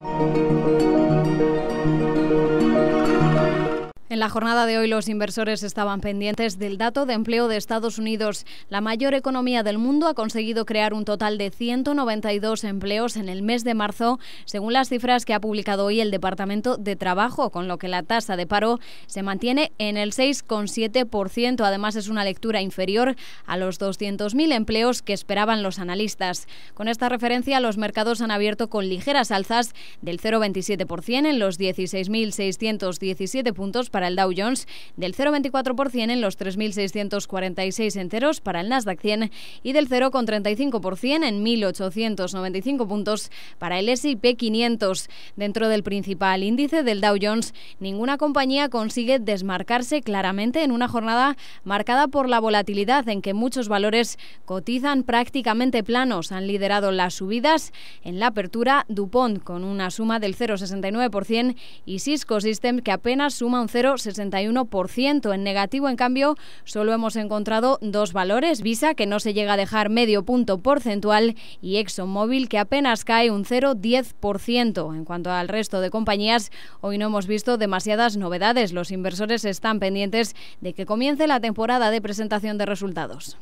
Música En la jornada de hoy los inversores estaban pendientes del dato de empleo de Estados Unidos. La mayor economía del mundo ha conseguido crear un total de 192 empleos en el mes de marzo, según las cifras que ha publicado hoy el Departamento de Trabajo, con lo que la tasa de paro se mantiene en el 6,7%. Además es una lectura inferior a los 200.000 empleos que esperaban los analistas. Con esta referencia los mercados han abierto con ligeras alzas del 0,27% en los 16.617 puntos para el Dow Jones, del 0,24% en los 3.646 enteros para el Nasdaq 100 y del 0,35% en 1.895 puntos para el S&P 500. Dentro del principal índice del Dow Jones, ninguna compañía consigue desmarcarse claramente en una jornada marcada por la volatilidad en que muchos valores cotizan prácticamente planos. Han liderado las subidas en la apertura DuPont con una suma del 0,69% y Cisco System que apenas suma un 0,5%. 61% En negativo, en cambio, solo hemos encontrado dos valores, Visa, que no se llega a dejar medio punto porcentual, y ExxonMobil, que apenas cae un 0,10%. En cuanto al resto de compañías, hoy no hemos visto demasiadas novedades. Los inversores están pendientes de que comience la temporada de presentación de resultados.